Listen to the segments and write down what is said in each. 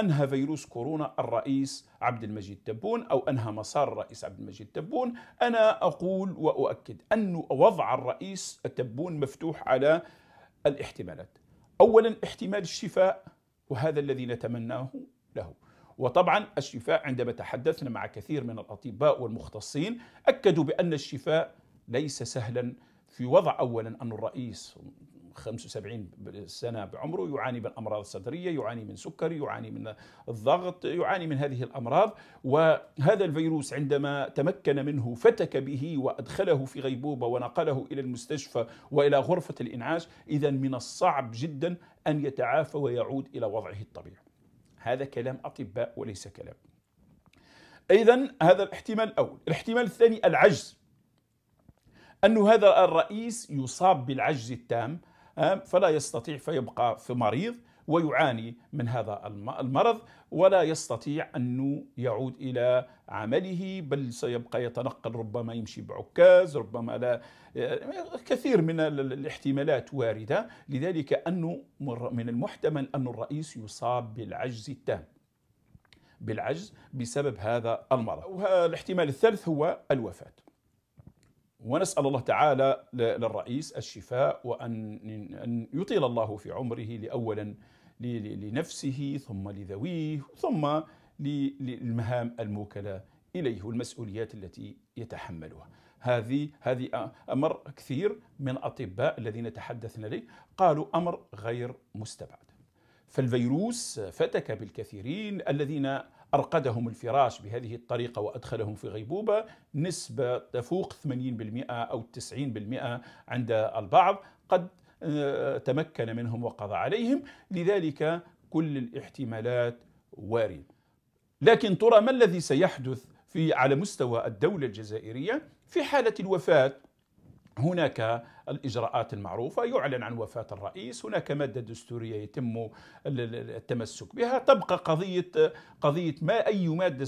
أنهى فيروس كورونا الرئيس عبد المجيد تبون أو أنهى مسار الرئيس عبد المجيد تبون أنا أقول وأؤكد أن وضع الرئيس تبون مفتوح على الاحتمالات أولا احتمال الشفاء وهذا الذي نتمناه له وطبعا الشفاء عندما تحدثنا مع كثير من الأطباء والمختصين أكدوا بأن الشفاء ليس سهلا في وضع أولا أن الرئيس 75 سنة بعمره يعاني من أمراض صدرية يعاني من سكري يعاني من الضغط يعاني من هذه الأمراض وهذا الفيروس عندما تمكن منه فتك به وأدخله في غيبوبة ونقله إلى المستشفى وإلى غرفة الإنعاش إذا من الصعب جدا أن يتعافى ويعود إلى وضعه الطبيعي هذا كلام أطباء وليس كلام إذا هذا الاحتمال الأول الاحتمال الثاني العجز أن هذا الرئيس يصاب بالعجز التام فلا يستطيع فيبقى في مريض ويعاني من هذا المرض ولا يستطيع أنه يعود إلى عمله بل سيبقى يتنقل ربما يمشي بعكاز ربما لا كثير من الاحتمالات واردة لذلك أنه من المحتمل أن الرئيس يصاب بالعجز التام بالعجز بسبب هذا المرض والاحتمال الثالث هو الوفاة ونسأل الله تعالى للرئيس الشفاء وأن أن يطيل الله في عمره لأولا لنفسه ثم لذويه ثم للمهام الموكلة إليه والمسؤوليات التي يتحملها هذه هذه أمر كثير من الأطباء الذين تحدثنا إليه قالوا أمر غير مستبعد فالفيروس فتك بالكثيرين الذين أرقدهم الفراش بهذه الطريقة وأدخلهم في غيبوبة نسبة تفوق 80% أو 90% عند البعض قد آه، تمكن منهم وقضى عليهم لذلك كل الاحتمالات وارد لكن ترى ما الذي سيحدث في على مستوى الدولة الجزائرية في حالة الوفاة هناك الاجراءات المعروفه يعلن عن وفاه الرئيس هناك ماده دستوريه يتم التمسك بها تبقى قضيه قضيه ما اي ماده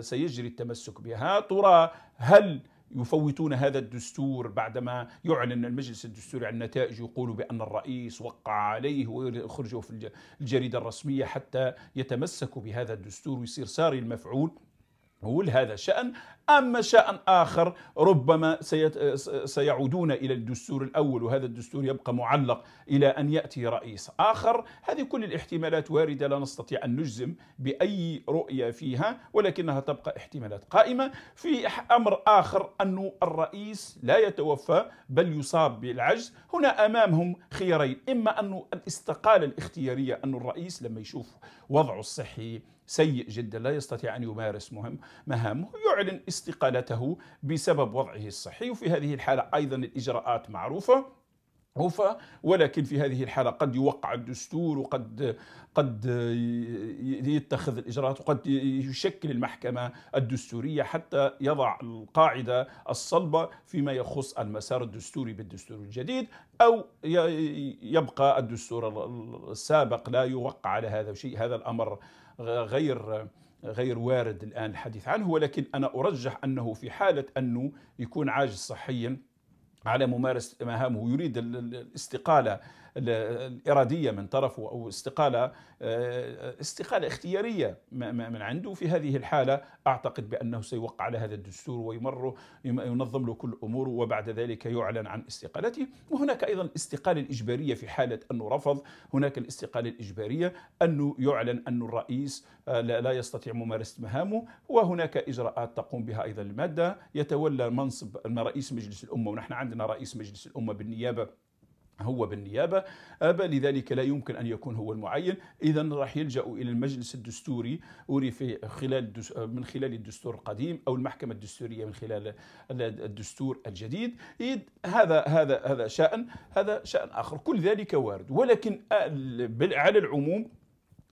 سيجري التمسك بها ترى هل يفوتون هذا الدستور بعدما يعلن المجلس الدستوري عن النتائج يقولوا بأن الرئيس وقع عليه ويخرجه في الجريدة الرسمية حتى يتمسكوا بهذا الدستور ويصير ساري المفعول هو لهذا شأن أما شأن آخر ربما سيعودون إلى الدستور الأول وهذا الدستور يبقى معلق إلى أن يأتي رئيس آخر هذه كل الاحتمالات واردة لا نستطيع أن نجزم بأي رؤية فيها ولكنها تبقى احتمالات قائمة في أمر آخر أن الرئيس لا يتوفى بل يصاب بالعجز هنا أمامهم خيارين إما أن الاستقالة الاختيارية أن الرئيس لما يشوف وضعه الصحي سيء جدا لا يستطيع أن يمارس مهم مهامه يعلن استقالته بسبب وضعه الصحي وفي هذه الحالة أيضا الإجراءات معروفة ولكن في هذه الحالة قد يوقع الدستور وقد قد يتخذ الإجراءات وقد يشكل المحكمة الدستورية حتى يضع القاعدة الصلبة فيما يخص المسار الدستوري بالدستور الجديد أو يبقى الدستور السابق لا يوقع على هذا الشيء هذا الأمر غير غير وارد الآن الحديث عنه ولكن أنا أرجح أنه في حالة أنه يكون عاجز صحيا على ممارسة مهامه يريد الاستقالة الإرادية من طرفه أو استقالة آه، استقالة اختيارية من عنده في هذه الحالة أعتقد بأنه سيوقع على هذا الدستور ويمره ينظم له كل أموره وبعد ذلك يعلن عن استقالته وهناك أيضا الاستقالة الإجبارية في حالة أنه رفض هناك الاستقالة الإجبارية أنه يعلن أن الرئيس آه، لا يستطيع ممارسة مهامه وهناك إجراءات تقوم بها أيضا المادة يتولى منصب رئيس مجلس الأمة ونحن عندنا رئيس مجلس الأمة بالنيابة هو بالنيابة أبا لذلك لا يمكن أن يكون هو المعين إذا راح يلجأ إلى المجلس الدستوري أوري خلال من خلال الدستور القديم أو المحكمة الدستورية من خلال الدستور الجديد هذا هذا هذا شأن هذا شأن آخر كل ذلك وارد ولكن على العموم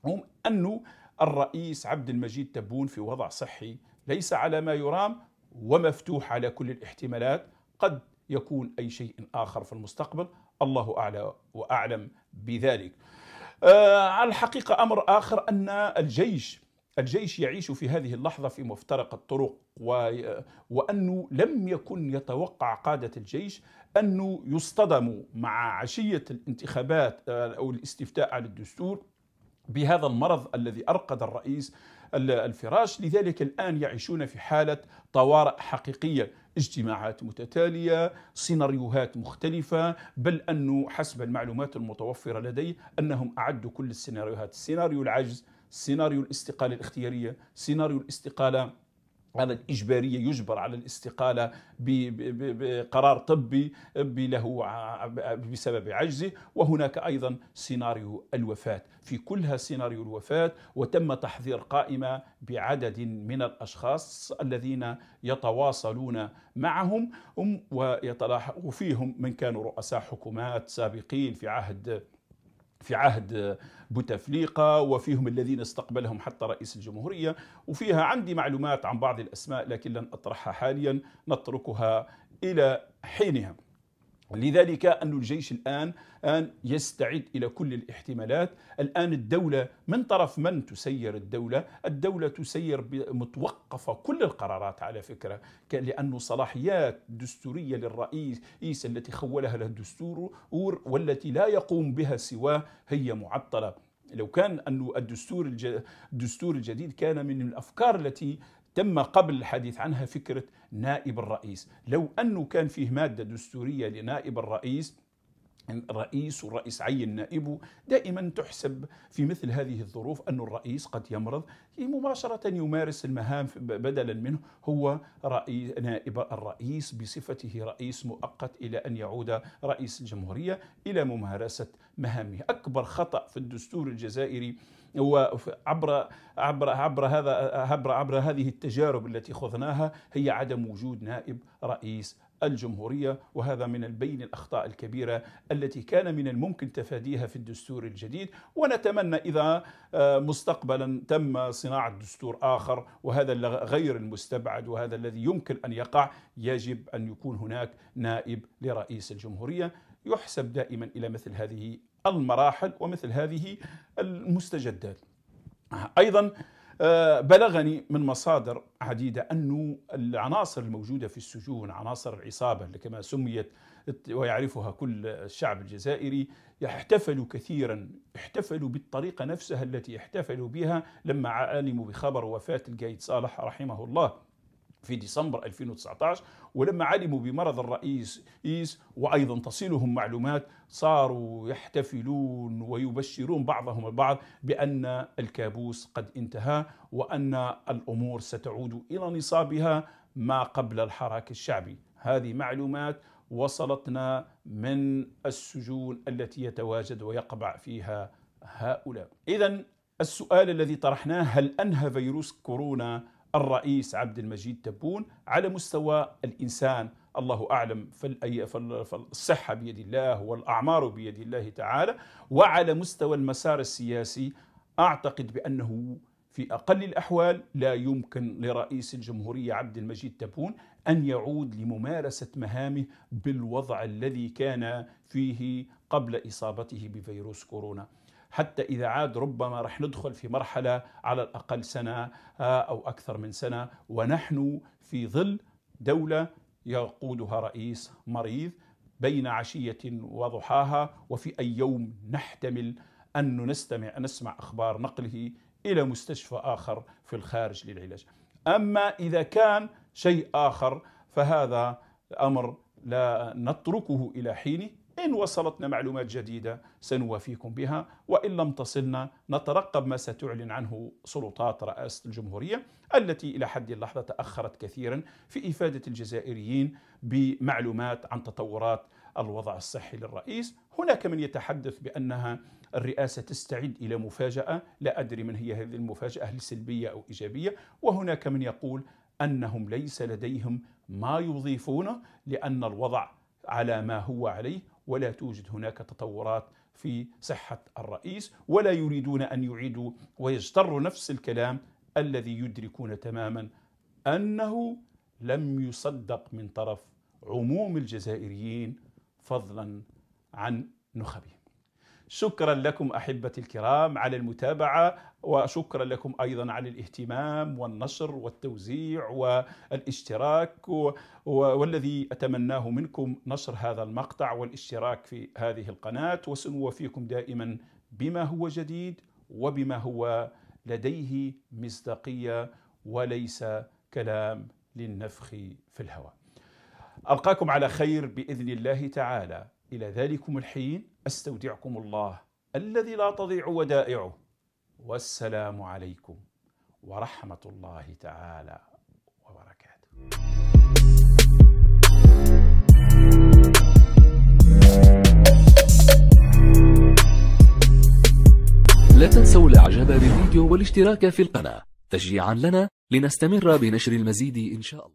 هم أنه الرئيس عبد المجيد تبون في وضع صحي ليس على ما يرام ومفتوح على كل الاحتمالات قد يكون أي شيء آخر في المستقبل الله أعلى وأعلم بذلك آه، على الحقيقة أمر آخر أن الجيش الجيش يعيش في هذه اللحظة في مفترق الطرق و... وأنه لم يكن يتوقع قادة الجيش أنه يصطدموا مع عشية الانتخابات آه، أو الاستفتاء على الدستور بهذا المرض الذي أرقد الرئيس الفراش لذلك الآن يعيشون في حالة طوارئ حقيقية اجتماعات متتالية سيناريوهات مختلفة بل أنه حسب المعلومات المتوفرة لدي أنهم أعدوا كل السيناريوهات السيناريو العجز سيناريو الاستقالة الاختيارية سيناريو الاستقالة على الإجبارية يجبر على الاستقالة بقرار طبي له بسبب عجزه وهناك أيضا سيناريو الوفاة في كلها سيناريو الوفاة وتم تحضير قائمة بعدد من الأشخاص الذين يتواصلون معهم ويتلاحق فيهم من كانوا رؤساء حكومات سابقين في عهد في عهد بوتفليقة وفيهم الذين استقبلهم حتى رئيس الجمهورية وفيها عندي معلومات عن بعض الأسماء لكن لن أطرحها حاليا نتركها إلى حينها لذلك أن الجيش الآن أن يستعد إلى كل الاحتمالات الآن الدولة من طرف من تسير الدولة الدولة تسير متوقفة كل القرارات على فكرة لأن صلاحيات دستورية للرئيس إيس التي خولها له الدستور والتي لا يقوم بها سواه هي معطلة لو كان أن الدستور الدستور الجديد كان من الأفكار التي تم قبل الحديث عنها فكرة نائب الرئيس لو أنه كان فيه مادة دستورية لنائب الرئيس الرئيس والرئيس عين نائبه دائما تحسب في مثل هذه الظروف أن الرئيس قد يمرض مباشرة يمارس المهام بدلا منه هو رئيس نائب الرئيس بصفته رئيس مؤقت إلى أن يعود رئيس الجمهورية إلى ممارسة مهامه أكبر خطأ في الدستور الجزائري وعبر عبر عبر هذا عبر عبر هذه التجارب التي خضناها هي عدم وجود نائب رئيس الجمهورية وهذا من بين الأخطاء الكبيرة التي كان من الممكن تفاديها في الدستور الجديد ونتمنى إذا آه، مستقبلا تم صناعة دستور آخر وهذا غير المستبعد وهذا الذي يمكن أن يقع يجب أن يكون هناك نائب لرئيس الجمهورية يحسب دائما إلى مثل هذه المراحل ومثل هذه المستجدات أيضا آه، بلغني من مصادر عديدة أن العناصر الموجودة في السجون عناصر العصابة كما سميت ويعرفها كل الشعب الجزائري يحتفلوا كثيرا احتفلوا بالطريقة نفسها التي احتفلوا بها لما علموا بخبر وفاة القايد صالح رحمه الله في ديسمبر 2019 ولما علموا بمرض الرئيس إيس وأيضا تصلهم معلومات صاروا يحتفلون ويبشرون بعضهم البعض بأن الكابوس قد انتهى وأن الأمور ستعود إلى نصابها ما قبل الحراك الشعبي هذه معلومات وصلتنا من السجون التي يتواجد ويقبع فيها هؤلاء إذا السؤال الذي طرحناه هل أنهى فيروس كورونا الرئيس عبد المجيد تبون على مستوى الإنسان الله أعلم فالصحة بيد الله والأعمار بيد الله تعالى وعلى مستوى المسار السياسي أعتقد بأنه في أقل الأحوال لا يمكن لرئيس الجمهورية عبد المجيد تبون أن يعود لممارسة مهامه بالوضع الذي كان فيه قبل إصابته بفيروس كورونا حتى إذا عاد ربما رح ندخل في مرحلة على الأقل سنة آه، أو أكثر من سنة ونحن في ظل دولة يقودها رئيس مريض بين عشية وضحاها وفي أي يوم نحتمل أن نستمع نسمع أخبار نقله إلى مستشفى آخر في الخارج للعلاج أما إذا كان شيء آخر فهذا أمر لا نتركه إلى حينه فإن وصلتنا معلومات جديدة سنوافيكم بها وإن لم تصلنا نترقب ما ستعلن عنه سلطات رئاسة الجمهورية التي إلى حد اللحظة تأخرت كثيرا في إفادة الجزائريين بمعلومات عن تطورات الوضع الصحي للرئيس هناك من يتحدث بأنها الرئاسة تستعد إلى مفاجأة لا أدري من هي هذه المفاجأة هل سلبية أو إيجابية وهناك من يقول أنهم ليس لديهم ما يضيفونه لأن الوضع على ما هو عليه ولا توجد هناك تطورات في صحة الرئيس ولا يريدون أن يعيدوا ويجتروا نفس الكلام الذي يدركون تماما أنه لم يصدق من طرف عموم الجزائريين فضلا عن نخبهم شكرا لكم احبتي الكرام على المتابعه وشكرا لكم ايضا على الاهتمام والنشر والتوزيع والاشتراك والذي اتمناه منكم نشر هذا المقطع والاشتراك في هذه القناه وسنوافيكم دائما بما هو جديد وبما هو لديه مصداقيه وليس كلام للنفخ في الهواء. القاكم على خير باذن الله تعالى الى ذلكم الحين استودعكم الله الذي لا تضيع ودائعه والسلام عليكم ورحمه الله تعالى وبركاته لا تنسوا الاعجاب بالفيديو والاشتراك في القناة تشجيعا لنا لنستمر بنشر المزيد إن شاء الله